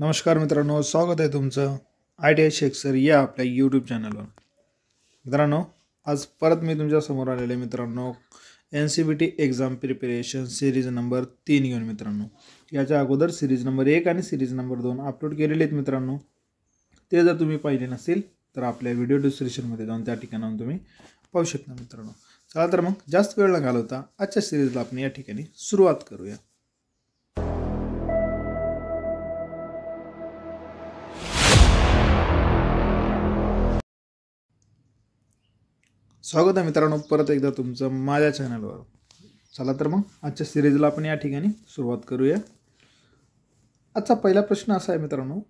नमस्कार मित्रांनो स्वागत आहे तुमचं आय टी आय शेक्सर या आपल्या यूट्यूब चॅनलवर मित्रांनो आज परत मी तुमच्यासमोर आलेले मित्रांनो N C B T exam preparation series number तीन घेऊन मित्रांनो याच्या अगोदर सिरीज नंबर एक आणि सिरीज नंबर दोन अपलोड केलेले आहेत मित्रांनो ते जर तुम्ही पाहिले नसेल तर आपल्या व्हिडिओ डिस्क्रिप्शनमध्ये जाऊन त्या ठिकाणाहून तुम्ही पाहू शकता मित्रांनो चला तर मग जास्त वेळ न घालवता आजच्या सिरीजला आपण या ठिकाणी सुरुवात करूया स्वागत आहे मित्रांनो परत एकदा तुमचं माझ्या चॅनलवर चला तर मग आजच्या सिरीजला आपण या ठिकाणी सुरुवात करूया आजचा पहिला प्रश्न असा आहे मित्रांनो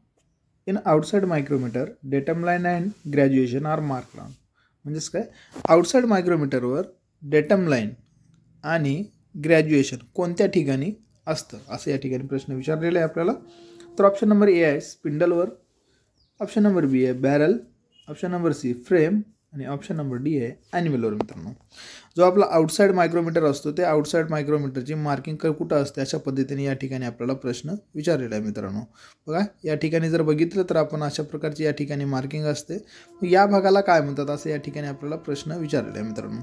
in outside micrometer datum line and graduation are mark लावून म्हणजेच काय आउटसाईड मायक्रोमीटरवर डेटम लाईन आणि ग्रॅज्युएशन कोणत्या ठिकाणी असतं असं या ठिकाणी प्रश्न विचारलेला आहे आपल्याला तर ऑप्शन नंबर ए आहे स्पिंडलवर ऑप्शन नंबर बी आहे barrel option number C frame आणि ऑप्शन नंबर डी आहे ॲन्युअलवर मित्रांनो जो आपला आउटसाईड मायक्रोमीटर असतो ते आउटसाईड मायक्रोमीटरची मार्किंग क कुठं असते अशा पद्धतीने या ठिकाणी आपल्याला प्रश्न विचारलेला आहे मित्रांनो बघा या ठिकाणी जर बघितलं तर आपण अशा प्रकारची या ठिकाणी मार्किंग असते या भागाला काय म्हणतात असं या ठिकाणी आपल्याला प्रश्न विचारलेला आहे मित्रांनो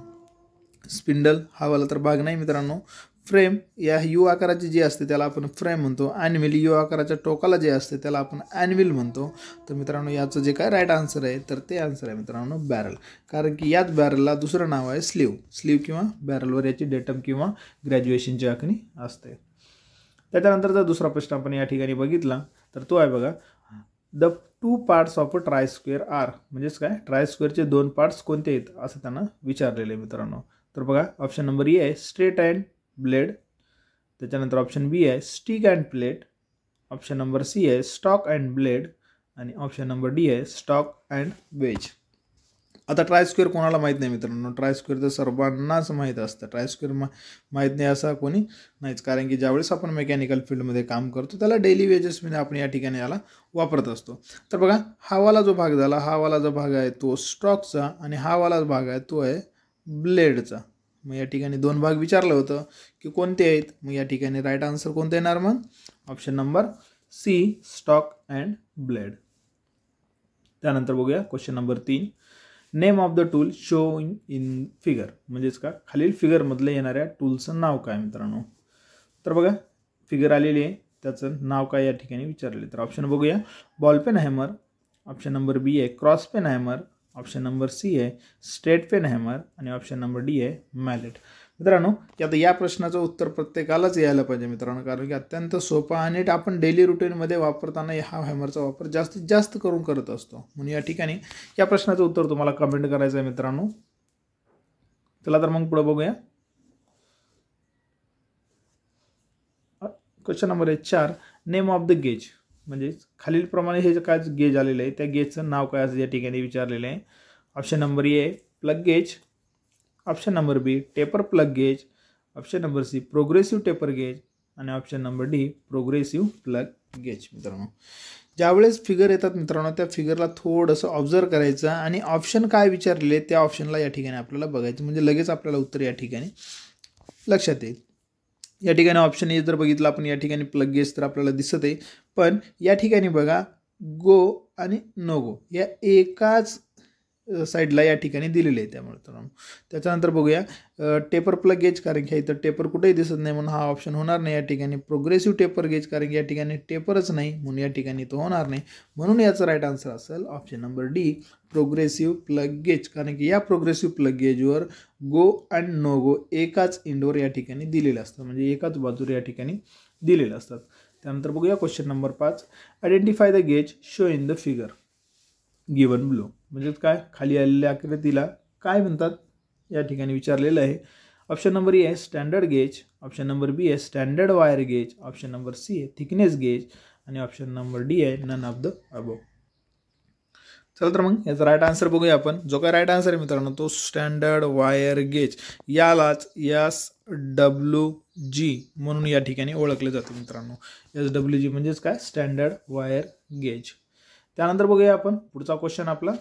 स्पिंडल हा वाला तर भाग नाही मित्रांनो फ्रेम या यू आकाराची जी असते त्याला आपण फ्रेम म्हणतो ॲनिमिल यू आकाराच्या टोकाला जे असते त्याला आपण ॲनिमिल म्हणतो तर मित्रांनो याचं जे काय राईट आन्सर आहे तर ते आन्सर आहे मित्रांनो बॅरल कारण की याच बॅरलला दुसरं नाव आहे स्लीव स्लीव किंवा बॅरलवर याची डेटम किंवा ग्रॅज्युएशनची आखणी असते त्याच्यानंतरचा दुसरा प्रश्न आपण या ठिकाणी बघितला तर तो आहे बघा the two parts of a try square are म्हणजेच काय ट्राय स्क्वेअरचे दोन पार्ट्स कोणते आहेत असं त्यांना विचारलेलं आहे मित्रांनो तर बघा ऑप्शन नंबर ए आहे स्ट्रेट अँड ब्लेड त्याच्यानंतर ऑप्शन बी आहे stick and plate option number C आहे स्टॉक अँड ब्लेड आणि ऑप्शन नंबर डी आहे स्टॉक अँड वेज आता ट्रायस्क्वेअर कोणाला माहीत नाही मित्रांनो ट्रायस्क्वेअर तर सर्वांनाच माहीत असतं ट्रायस्क्वेअर मा माहीत नाही असा कोणी नाहीच कारण की ज्यावेळेस आपण मेकॅनिकल फील्डमध्ये काम करतो त्याला डेली वेजेसमध्ये आपण या ठिकाणी याला वापरत असतो तर बघा हावाला जो भाग झाला हावाला जो भाग आहे तो स्टॉकचा आणि हावाला भाग आहे तो आहे ब्लेडचा मग या ठिकाणी दोन भाग विचारलं होतं की कोणते आहेत मग या ठिकाणी राईट आन्सर कोणते येणार मग option number C stock and blade त्यानंतर बघूया क्वेश्चन नंबर तीन name of the tool show in in figure म्हणजेच का खालील फिगरमधलं येणाऱ्या टूलचं नाव काय मित्रांनो तर बघा फिगर आलेली आहे त्याचं नाव काय या ठिकाणी विचारले तर ऑप्शन बघूया ball peen hammer option number B आहे cross peen hammer option number C आहे स्ट्रेट पेन हॅमर आणि ऑप्शन नंबर डी आहे मॅलेट मित्रांनो आता या प्रश्नाचं उत्तर प्रत्येकालाच यायला पाहिजे मित्रांनो कारण की अत्यंत सोपा आणि आपण डेली रुटीनमध्ये वापरताना हा हॅमरचा वापर जास्तीत जास्त करून करत असतो म्हणून या ठिकाणी या प्रश्नाचं उत्तर तुम्हाला कमेंट करायचं आहे मित्रांनो चला तर मग पुढं बघूया क्वेश्चन नंबर आहे चार नेम ऑफ द गेज म्हणजेच खालीलप्रमाणे हे जे काय गेज आलेलं आहे त्या गेजचं नाव काय असं या ठिकाणी विचारलेलं आहे option number A plug gauge option number B taper plug gauge option number C progressive taper gauge आणि option number D progressive plug gauge मित्रांनो ज्यावेळेस फिगर येतात मित्रांनो त्या फिगरला थोडंसं ऑब्झर्व करायचं आणि ऑप्शन काय विचारलेले त्या ऑप्शनला या ठिकाणी आपल्याला बघायचं म्हणजे लगेच आपल्याला उत्तर या ठिकाणी लक्षात येईल या ठिकाणी ऑप्शन हे जर बघितलं आपण या ठिकाणी प्लग गेस तर आपल्याला दिसत आहे पण या ठिकाणी बघा गो आणि नो गो या एकाच साईडला या ठिकाणी दिलेले आहे त्यामुळे तर त्याच्यानंतर बघूया टेपर प्लग गेज कारण की इथं टेपर कुठेही दिसत नाही म्हणून हा ऑप्शन होणार नाही या ठिकाणी प्रोग्रेसिव्ह टेपर गेज कारण की या ठिकाणी टेपरच नाही म्हणून या ठिकाणी तो होणार नाही म्हणून याचा राईट आन्सर असेल option number D progressive plug gauge कारण की या प्रोग्रेसिव्ह प्लग गेजवर गो अँड नो गो एकाच इंडोर या ठिकाणी दिलेलं असतं म्हणजे एकाच बाजूर या ठिकाणी दिलेलं असतात त्यानंतर बघूया क्वेश्चन नंबर पाच identify the gauge show in the figure given blue म्हणजेच काय खाली आलेल्या आकृतीला काय म्हणतात या ठिकाणी विचारलेलं आहे ऑप्शन नंबर ए आहे standard gauge option number B आहे standard wire gauge option number C आहे थिकनेस गेज आणि ऑप्शन नंबर डी आहे नन ऑफ द अबो चल तर मग याचा राईट आन्सर बघूया आपण जो काय राईट आन्सर आहे मित्रांनो तो स्टँडर्ड वायर गेज यालाच एस डब्ल्यू जी म्हणून या ठिकाणी ओळखले जाते मित्रांनो एस डब्ल्यू जी म्हणजेच काय स्टँडर्ड वायर गेज त्यानंतर बघूया आपण पुढचा क्वेश्चन आपला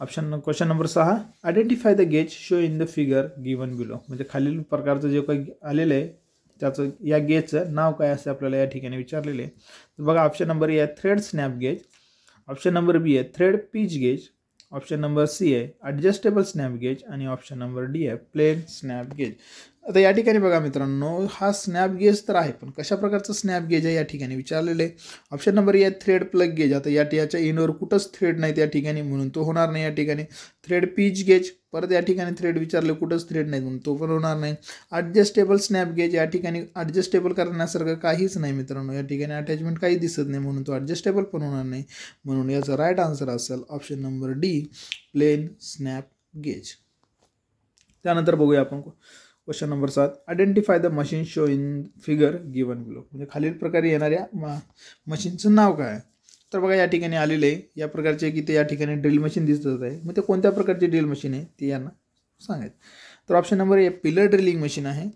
ऑप्शन क्वेश्चन नंबर सहा identify the gauge show in the figure given below म्हणजे खालील प्रकारचं जे काही आलेलं आहे त्याचं या गेजचं नाव काय असं आपल्याला या ठिकाणी विचारलेले तर बघा ऑप्शन नंबर ए आहे thread snap gauge option number B आहे thread pitch gauge option number C आहे ॲडजस्टेबल स्नॅप गेज आणि ऑप्शन नंबर डी आहे प्लेन स्नॅप गेज आता या ठिकाणी बघा मित्रांनो हा स्नॅप गेज तर आहे पण कशा प्रकारचा स्नॅप गेज आहे या ठिकाणी विचारलेलं आहे option number A thread plug gauge आता या याच्या इनवर कुठंच थ्रेड नाही त्या ठिकाणी म्हणून तो होणार नाही या ठिकाणी थ्रेड पीच गेज परत या ठिकाणी थ्रेड विचारले कुठंच थ्रेड नाही म्हणून तो पण होणार नाही ॲडजस्टेबल स्नॅप गेज या ठिकाणी ॲडजस्टेबल करण्यासारखं काहीच नाही मित्रांनो या ठिकाणी अटॅचमेंट काही दिसत नाही म्हणून तो ॲडजस्टेबल पण होणार नाही म्हणून याचा राईट आन्सर असेल option number D plain snap gauge त्यानंतर बघूया आपण क्वेश्चन नंबर सात identify the machine show in figure given below म्हणजे खालील प्रकारे येणाऱ्या म मशीनचं नाव काय तर बघा या ठिकाणी आलेलं आहे या प्रकारचे की ते या ठिकाणी ड्रिल मशीन दिसतच आहे मग ते कोणत्या प्रकारचे ड्रिल मशीन आहे ते यांना सांगायचं तर option number A pillar drilling machine आहे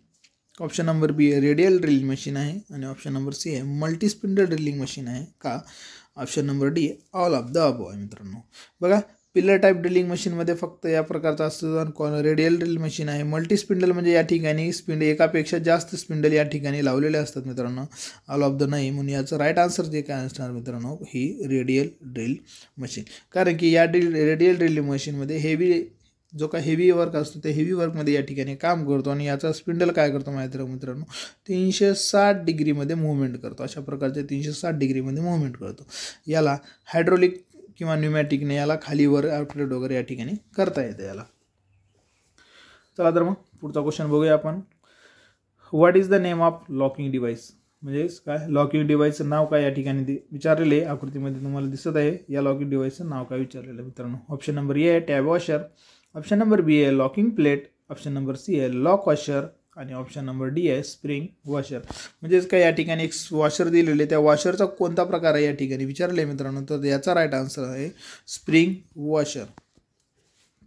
option number B radial drilling machine आहे आणि ऑप्शन नंबर सी आहे मल्टीस्पिंडल ड्रिलिंग मशीन आहे का option number D all of the above आहे मित्रांनो बघा पिलर टाईप ड्रिलिंग मशीनमध्ये फक्त या प्रकारचा असतो आणि कॉन रेडियल ड्रिल मशीन आहे मल्टी स्पिंडल म्हणजे या ठिकाणी स्पिंड एकापेक्षा जास्त स्पिंडल या ठिकाणी लावलेले असतात मित्रांनो ऑल ऑफ द नाही म्हणून याचं राईट आन्सर जे काय असणार मित्रांनो ही रेडियल ड्रिल मशीन कारण की या ड्रिल रेडियल ड्रिलिंग मशीनमध्ये हेवी जो का हेवी वर्क असतो ते हेवी वर्कमध्ये या ठिकाणी काम करतो आणि याचा स्पिंडल काय करतो माहिती मित्रांनो तीनशे साठ डिग्रीमध्ये मुवमेंट करतो अशा प्रकारचे तीनशे साठ डिग्रीमध्ये मुवमेंट करतो याला हायड्रोलिक किंवा न्युमॅटिकने याला खालीवर आउटलेट वगैरे या ठिकाणी करता येतं याला चला तर मग पुढचा क्वेश्चन बघूया आपण what is the name of locking device म्हणजेच काय लॉकिंग डिव्हाइसचं नाव काय या ठिकाणी विचारलेलं आहे आकृतीमध्ये तुम्हाला दिसत आहे या लॉकिंग डिव्हाइसचं नाव काय विचारलेलं आहे मित्रांनो ऑप्शन नंबर ए आहे tab washer option number B आहे locking plate option number C आहे लॉक वॉशर आणि ऑप्शन नंबर डी आहे स्प्रिंग वॉशर म्हणजेच काय या ठिकाणी एक वॉशर दिलेले त्या वॉशरचा कोणता प्रकार आहे या ठिकाणी विचारले मित्रांनो तर याचा राईट आन्सर आहे स्प्रिंग वॉशर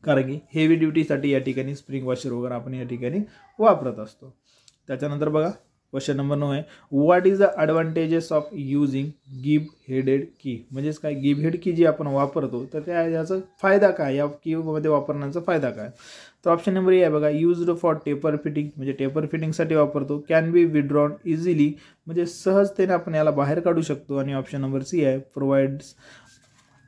कारण की हेवी ड्युटीसाठी या ठिकाणी स्प्रिंग वॉशर वगैरे आपण या ठिकाणी वापरत असतो त्याच्यानंतर बघा क्वेश्चन नंबर नऊ आहे what is the advantages of using gib headed key म्हणजेच काय गिब हेड की जी आपण वापरतो तर त्या याचा फायदा काय या कीमध्ये वापरण्याचा फायदा काय तर ऑप्शन नंबर ए आहे बघा यूज्ड फॉर टेपर फिटिंग म्हणजे टेपर फिटिंगसाठी वापरतो कॅन बी विड्रॉन इझिली म्हणजे सहजतेने आपण याला बाहेर काढू शकतो आणि ऑप्शन नंबर सी आहे प्रोव्हाइड्स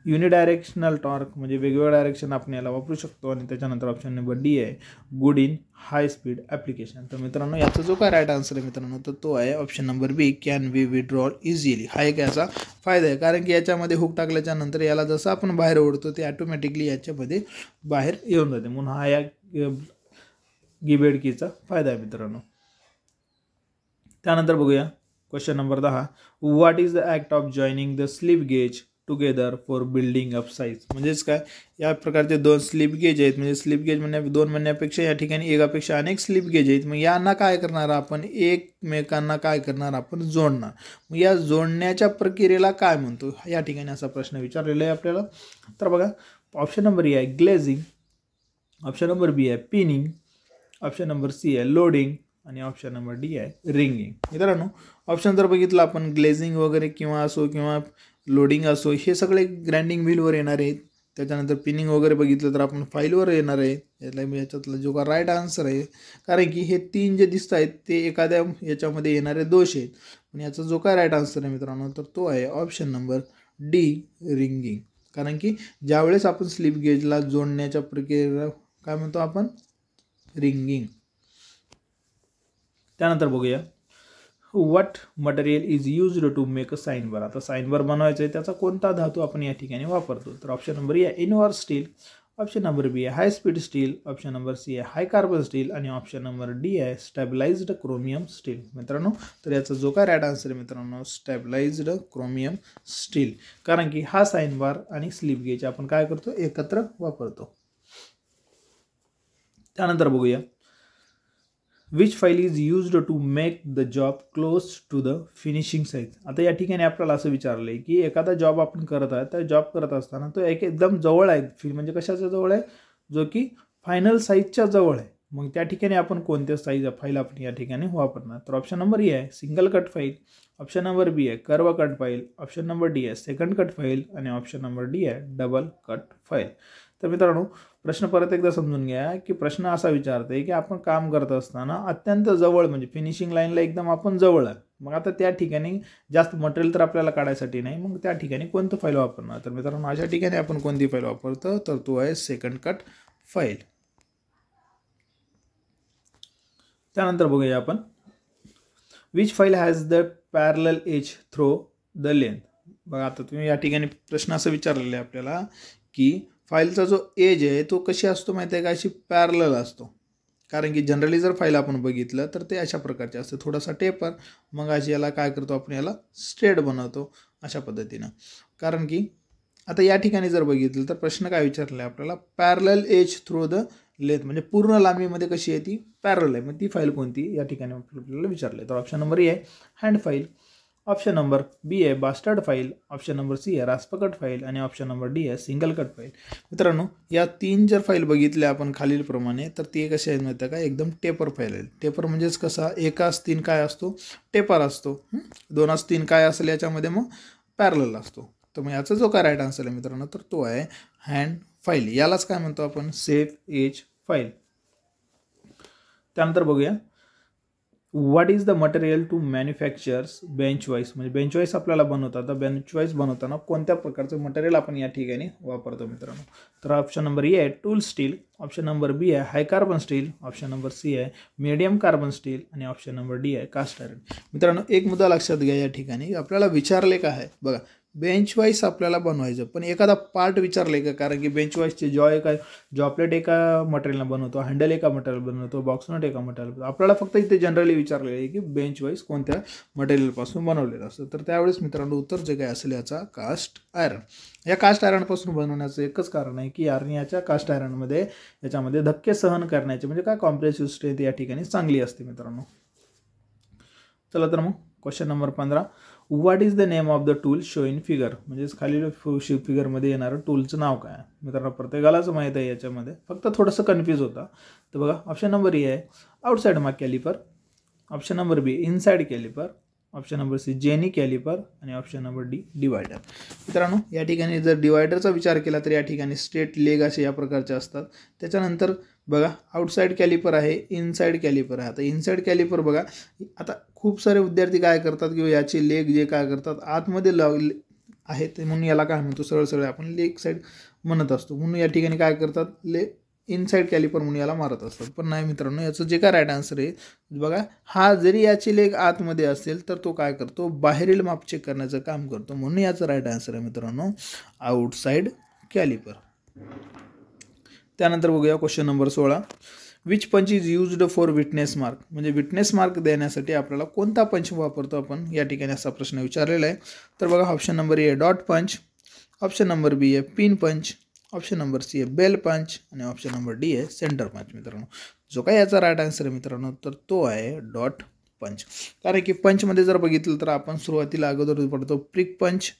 युनिडायरेक्शनल टॉर्क म्हणजे वेगवेगळ्या डायरेक्शन आपण याला वापरू शकतो आणि त्याच्यानंतर ऑप्शन नंबर डी आहे good in high speed application तर मित्रांनो याचा जो काय राईट आन्सर आहे मित्रांनो तर तो आहे option number B can be withdrawal easily हा एक याचा फायदा आहे कारण की याच्यामध्ये हुक टाकल्याच्या नंतर याला जसं आपण बाहेर ओढतो ते ॲटोमॅटिकली याच्यामध्ये बाहेर येऊन जाते म्हणून हा या गिबेड फायदा आहे मित्रांनो त्यानंतर बघूया क्वेश्चन नंबर दहा what is the act of joining the slip gauge together for building up size म्हणजेच काय या प्रकारचे दोन स्लिप गेज आहेत म्हणजे स्लिप गेज म्हणण्या दोन म्हणण्यापेक्षा या ठिकाणी एकापेक्षा अनेक स्लिप गेज आहेत मग यांना काय करणार आपण एकमेकांना काय करणार आपण जोडणार मग या जोडण्याच्या प्रक्रियेला काय म्हणतो या ठिकाणी असा प्रश्न विचारलेला आहे आपल्याला तर बघा ऑप्शन नंबर ए आहे ग्लेझिंग ऑप्शन नंबर बी आहे पिनिंग ऑप्शन नंबर सी आहे लोडिंग आणि ऑप्शन नंबर डी आहे रिंगिंग मित्रांनो ऑप्शन जर बघितलं आपण ग्लेझिंग वगैरे किंवा असो किंवा लोडिंग असो हे सगळे ग्रँडिंग व्हीलवर येणार आहेत त्याच्यानंतर पिनिंग वगैरे बघितलं तर आपण फाईलवर येणार आहे याला याच्यातला जो का राईट आन्सर आहे कारण की हे तीन जे दिसत आहेत ते एखाद्या याच्यामध्ये येणारे दोष आहेत पण याचा जो काय राईट आन्सर आहे मित्रांनो तर तो आहे ऑप्शन नंबर डी रिंगिंग कारण की ज्यावेळेस आपण स्लिप गेजला जोडण्याच्या प्रक्रियेला काय म्हणतो आपण रिंगिंग त्यानंतर बघूया what material is use to make a bar आता साईनवर बनवायचं आहे त्याचा कोणता धातू आपण या ठिकाणी वापरतो तर option number A invar steel option number B आहे high speed steel option number C आहे हाय कार्बन स्टील आणि ऑप्शन नंबर डी आहे स्टॅबिलाइज्ड क्रोमियम स्टील मित्रांनो तर याचा जो काय रॅड आन्सर आहे मित्रांनो स्टॅबिलाइज्ड क्रोमियम स्टील कारण की हा साईन बार आणि स्लीप गेज आपण काय करतो एकत्र वापरतो त्यानंतर बघूया which file is used to make the job close to the finishing size आता या ठिकाणी आपल्याला असं विचारलं आहे की एखादा जॉब आपण करत आहे तर जॉब करत असताना तो एक एकदम जवळ आहे म्हणजे कशाच्या जवळ आहे जो की फायनल साईजच्या जवळ आहे मग त्या ठिकाणी आपण कोणत्या साईज फाईल आपण या ठिकाणी वापरणार तर ऑप्शन नंबर ए आहे single cut file option number B आहे curve cut file option number D आहे सेकंड कट फाईल आणि ऑप्शन नंबर डी आहे डबल कट फाईल तर मित्रांनो प्रश्न परत एकदा समजून घ्या की प्रश्न असा विचारते की आपण काम करत असताना अत्यंत जवळ म्हणजे फिनिशिंग लाईनला एकदम आपण जवळ आहे मग आता त्या ठिकाणी जास्त मटेरियल तर आपल्याला काढायसाठी नाही मग त्या ठिकाणी कोणतं फाईल वापरणार तर मित्रांनो अशा ठिकाणी आपण कोणती फाईल वापरतो तर तो आहे सेकंड कट फाईल त्यानंतर बघूया आपण which file has the parallel edge through the length बघा आता तुम्ही या ठिकाणी प्रश्न असं विचारलेला आहे आपल्याला की फाईलचा जो एज आहे तो कशी असतो माहिती आहे का अशी पॅरलल असतो कारण की जनरली जर फाईल आपण बघितलं तर ते अशा प्रकारचे असते थोडासा टेपर मग अशी याला काय करतो आपण याला स्ट्रेट बनवतो अशा पद्धतीनं कारण की आता या ठिकाणी जर बघितलं तर प्रश्न काय विचारला आहे आपल्याला पॅरल एज थ्रू द लेथ म्हणजे पूर्ण लांबीमध्ये कशी आहे ती पॅरल आहे मग ती फाईल कोणती या ठिकाणी आपल्याला विचारलं तर option number A hand file option number B आहे bastard file option number C आहे रास्पकट फाईल आणि ऑप्शन नंबर डी आहे सिंगल कट फाईल मित्रांनो या तीन जर फाईल बघितल्या आपण खालीलप्रमाणे तर ती कशी आहेत माहिती का एकदम टेपर फाईल आहे टेपर म्हणजेच कसा एकाच तीन काय असतो टेपर असतो दोनास तीन काय असेल याच्यामध्ये मग पॅरल असतो तर मग याचा जो काय राईट आन्सर आहे मित्रांनो तर तो आहे हँड फाईल यालाच काय म्हणतो आपण सेफ एज फाईल त्यानंतर बघूया what is the material to manufactures bench vice म्हणजे बेंच बेंचवाईस आपल्याला बनवतात तर बेंचवाईस बनवताना कोणत्या प्रकारचं मटेरियल आपण या ठिकाणी वापरतो मित्रांनो तर ऑप्शन नंबर ए आहे tool steel option number B आहे high carbon steel option number C आहे मीडियम कार्बन स्टील आणि ऑप्शन नंबर डी आहे कास्ट आयरन मित्रांनो एक मुद्दा लक्षात घ्या या ठिकाणी आपल्याला विचारले का आहे बघा बेंच वाईस आपल्याला बनवायचं पण एखादा पार्ट विचारले का कारण की बेंच वाईसचे जॉ एका जॉपलेट एका मटेरियलनं बनवतो हँडल एका मटेरियल बनवतो बॉक्सनट एका मटेरियल बनवतो आपल्याला फक्त इथे जनरली विचारलेलं आहे की बेंच कोणत्या मटेरियलपासून बनवलेलं असतं तर त्यावेळेस मित्रांनो उत्तर जे काय असेल याचा कास्ट आयरन या कास्ट आयरनपासून बनवण्याचं एकच कारण आहे की आर्नियाच्या कास्ट आयरनमध्ये याच्यामध्ये धक्के सहन करण्याची म्हणजे काय कॉम्प्रेसिव्ह स्ट्रेंथ या ठिकाणी चांगली असते मित्रांनो चला तर मग क्वेश्चन नंबर पंधरा what is the name of the tool show in figure म्हणजेच खालील शिव फिगरमध्ये येणारं टूलचं नाव काय मित्रांनो प्रत्येकालाच माहीत आहे याच्यामध्ये फक्त थोडंसं कन्फ्यूज होता तर बघा ऑप्शन नंबर ए आहे outside mark caliper option number B inside caliper option number C jenny caliper आणि ऑप्शन नंबर डी डिवायडर मित्रांनो या ठिकाणी जर डिवायडरचा विचार केला तर या ठिकाणी स्ट्रेट लेग असे या प्रकारचे असतात त्याच्यानंतर बघा आउटसाईड कॅलिपर आहे इनसाईड कॅलिपर आहे आता इनसाईड कॅलिपर बघा आता खूप सारे विद्यार्थी काय करतात किंवा याचे लेग जे काय करतात आतमध्ये आहे आहेत म्हणून याला काय म्हणतो सरळ सरळ आपण लेग साईड म्हणत असतो म्हणून या ठिकाणी काय करतात ले इनसाईड कॅलिपर म्हणून याला मारत असतात पण नाही मित्रांनो याचं जे काय राईट आन्सर आहे बघा हा जरी याची लेग आतमध्ये असेल तर तो काय करतो बाहेरील माप चेक करण्याचं काम करतो म्हणून याचं राईट आन्सर आहे मित्रांनो आउटसाईड कॅलिपर त्यानंतर बघूया क्वेश्चन नंबर सोळा which punch is used for witness mark म्हणजे विटनेस मार्क देण्यासाठी आपल्याला कोणता पंच वापरतो आपण या ठिकाणी असा प्रश्न विचारलेला आहे तर बघा option number A dot punch option number B आहे pin punch option number C आहे बेल पंच आणि ऑप्शन नंबर डी आहे सेंटर पंच मित्रांनो जो काय याचा राईट आन्सर आहे मित्रांनो तर तो आहे डॉट पंच कारण की पंचमध्ये जर बघितलं तर आपण सुरुवातीला अगोदर पडतो प्रिक पंच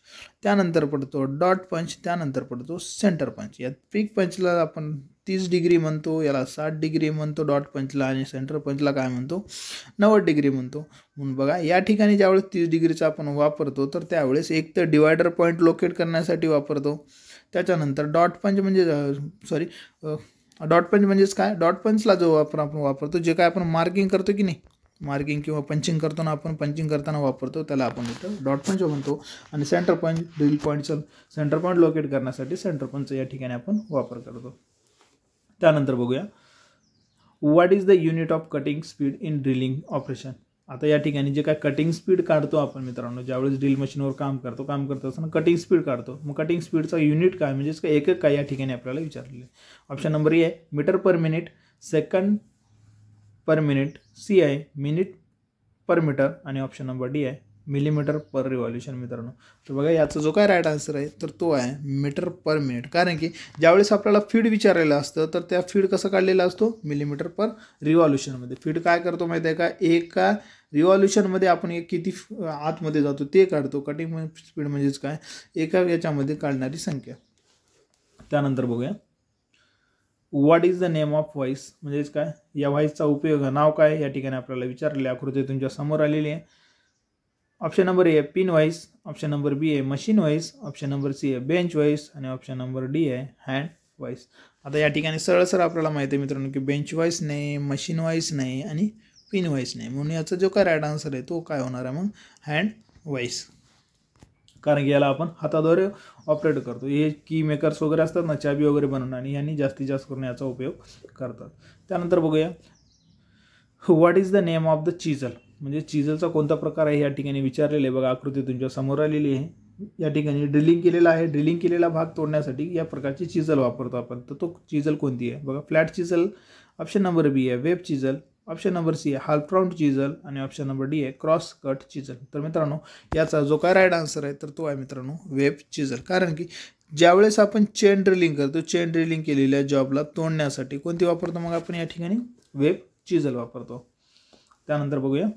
त्यानंतर पडतो डॉट पंच त्यानंतर पडतो सेंटर पंच यात प्रिक पंचला आपण तीस डिग्री म्हणतो याला साठ डिग्री म्हणतो डॉट पंचला आणि सेंटर पंचला काय म्हणतो नव्वद डिग्री म्हणतो म्हणून बघा या ठिकाणी ज्यावेळेस तीस डिग्रीचा आपण वापरतो तर त्यावेळेस एक तर डिवायडर पॉईंट लोकेट करण्यासाठी वापरतो त्याच्यानंतर डॉट पंच म्हणजे सॉरी डॉट पंच म्हणजेच काय डॉट पंचला जो वापर आपण वापरतो जे काय आपण मार्किंग करतो की नाही मार्किंग किंवा पंचिंग करतो ना आपण पंचिंग करताना वापरतो त्याला आपण इथं डॉट पंच म्हणतो आणि सेंटर पंच ड्रिल पॉईंटचं सेंटर पॉईंट लोकेट करण्यासाठी सेंटर पंच या ठिकाणी आपण वापर करतो त्यानंतर बघूया what is the unit of cutting speed in drilling operation आता या ठिकाणी जे काय कटिंग स्पीड काढतो आपण मित्रांनो ज्यावेळेस ड्रिल मशीनवर काम करतो काम करत असताना कटिंग स्पीड काढतो मग कटिंग स्पीडचा युनिट काय म्हणजेच काय एकक काय या ठिकाणी आपल्याला विचारलेलं आहे ऑप्शन नंबर ए आहे metre per minute second per minute C आहे मिनिट पर मीटर आणि ऑप्शन नंबर डी आहे मिलीमीटर पर रिव्हॉल्युशन मित्रांनो तर बघा याचा जो काय राईट आन्सर आहे तर तो आहे मीटर पर मिनिट कारण की ज्यावेळेस आपल्याला फीड विचारलेलं असतं तर त्या फीड कसं काढलेला असतो मिलीमीटर पर रिव्हॉल्युशनमध्ये फीड काय करतो माहिती आहे का एका रिव्हॉल्युशनमध्ये आपण एक किती आतमध्ये जातो ते काढतो कटिंग स्पीड म्हणजेच काय एका याच्यामध्ये काढणारी संख्या त्यानंतर बघूया what is the name of voice म्हणजेच काय या व्हॉइसचा उपयोग नाव काय या ठिकाणी आपल्याला विचारले आकृती तुमच्या समोर आलेली आहे option number A pin voice option number B आहे machine voice option number C आहे बेंच व्हॉइस आणि ऑप्शन नंबर डी आहे हँड व्हॉइस आता या ठिकाणी सरळ सरळ आपल्याला माहिती आहे मित्रांनो की बेंच व्हॉइस नाही मशीन व्हॉइस नाही आणि पिन व्हाईस नाही म्हणून याचा जो करेक्ट आन्सर आहे तो काय होणार आहे मग हँड वाईस कारण की याला आपण हाताद्वारे ऑपरेट करतो हे की मेकर्स वगैरे असतात ना चाबी वगैरे बनवणं आणि यांनी जास्तीत जास्त करून याचा उपयोग करतात त्यानंतर बघूया what is the name of the chisel म्हणजे चिजलचा कोणता प्रकार आहे या ठिकाणी विचारलेला आहे बघा आकृती तुमच्या समोर आलेली आहे या ठिकाणी ड्रिलिंग केलेला आहे ड्रिलिंग केलेला भाग तोडण्यासाठी या प्रकारची चिजल वापरतो आपण तर तो चिजल कोणती आहे बघा flat chisel option number B आहे web chisel option number C आहे हाल्फ राऊंड चिजल आणि ऑप्शन नंबर डी आहे क्रॉस कट चिजल तर मित्रांनो याचा जो काय राईट आन्सर आहे तर तो आहे मित्रांनो वेब चिजल कारण की ज्यावेळेस आपण चेन ड्रिलिंग करतो चेन ड्रिलिंग केलेल्या जॉबला तोडण्यासाठी कोणती वापरतो मग आपण या ठिकाणी वेब चिजल वापरतो त्यानंतर बघूया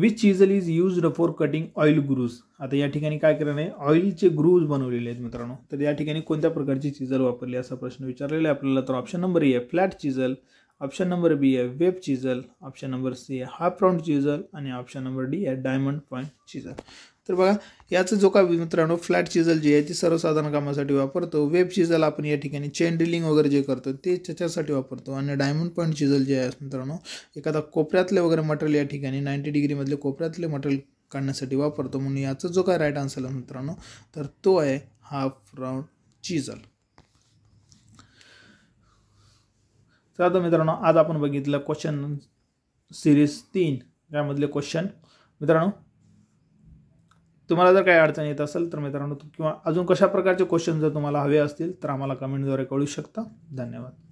which chisel is used for cutting oil groove आता या ठिकाणी काय करणार आहे ऑइलचे ग्रूज बनवलेले आहेत मित्रांनो तर या ठिकाणी कोणत्या प्रकारची चिजल वापरली असा प्रश्न विचारलेला आहे आपल्याला तर ऑप्शन नंबर ए आहे flat chisel option number B आहे web chisel option number C आहे हाफ राऊंड चिझल आणि ऑप्शन नंबर डी आहे डायमंड पॉईंट चिझल तर बघा याचं जो का मित्रांनो फ्लॅट चिझल जी आहे ती सर्वसाधारण कामासाठी वापरतो वेब चिझल आपण या ठिकाणी चेन ड्रिलिंग वगैरे जे करतो ते त्याच्यासाठी वापरतो आणि डायमंड पॉईंट चिझल जे आहे मित्रांनो एखादा कोपऱ्यातले वगैरे मटेरियल या ठिकाणी नाईंटी डिग्रीमधले कोपऱ्यातले मटेरियल काढण्यासाठी वापरतो म्हणून याचा जो काय राईट आन्सर आहे मित्रांनो तर तो आहे हाफ राऊंड चिझल तर आता मित्रांनो आज आपण बघितलं क्वेश्चन सिरीज तीन यामधले क्वेश्चन मित्रांनो तुम्हाला जर काही अडचण येत असेल तर मित्रांनो किंवा अजून कशा प्रकारचे क्वेश्चन जर तुम्हाला हवे असतील तर आम्हाला कमेंटद्वारे कळू शकता धन्यवाद